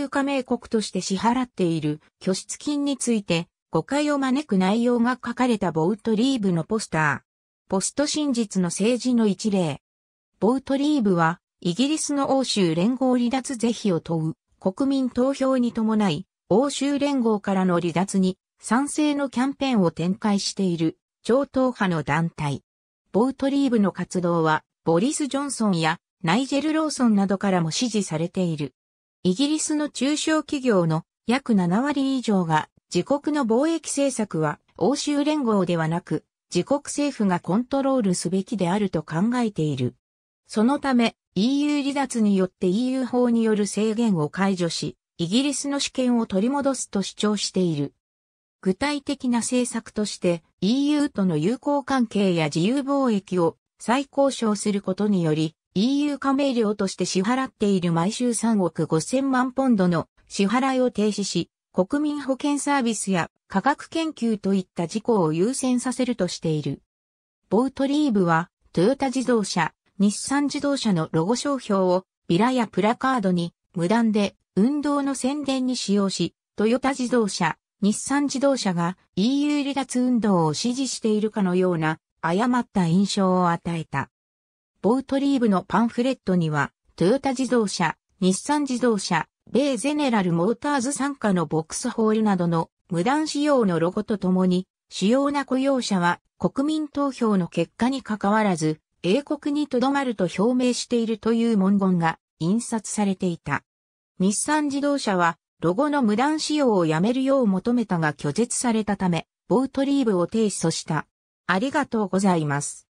EU 加盟国として支払っている拠出金について誤解を招く内容が書かれたボウトリーブのポスター。ポスト真実の政治の一例。ボウトリーブは、イギリスの欧州連合離脱是非を問う国民投票に伴い、欧州連合からの離脱に賛成のキャンペーンを展開している超党派の団体。ボウトリーブの活動は、ボリス・ジョンソンやナイジェル・ローソンなどからも支持されている。イギリスの中小企業の約7割以上が自国の貿易政策は欧州連合ではなく自国政府がコントロールすべきであると考えている。そのため EU 離脱によって EU 法による制限を解除し、イギリスの主権を取り戻すと主張している。具体的な政策として EU との友好関係や自由貿易を再交渉することにより、EU 加盟料として支払っている毎週3億5000万ポンドの支払いを停止し、国民保険サービスや科学研究といった事項を優先させるとしている。ボートリーブは、トヨタ自動車、日産自動車のロゴ商標をビラやプラカードに無断で運動の宣伝に使用し、トヨタ自動車、日産自動車が EU 離脱運動を支持しているかのような誤った印象を与えた。ボートリーブのパンフレットには、トヨタ自動車、日産自動車、米ゼネラルモーターズ傘下のボックスホールなどの無断使用のロゴとともに、主要な雇用者は国民投票の結果に関わらず、英国にとどまると表明しているという文言が印刷されていた。日産自動車は、ロゴの無断使用をやめるよう求めたが拒絶されたため、ボートリーブを提訴した。ありがとうございます。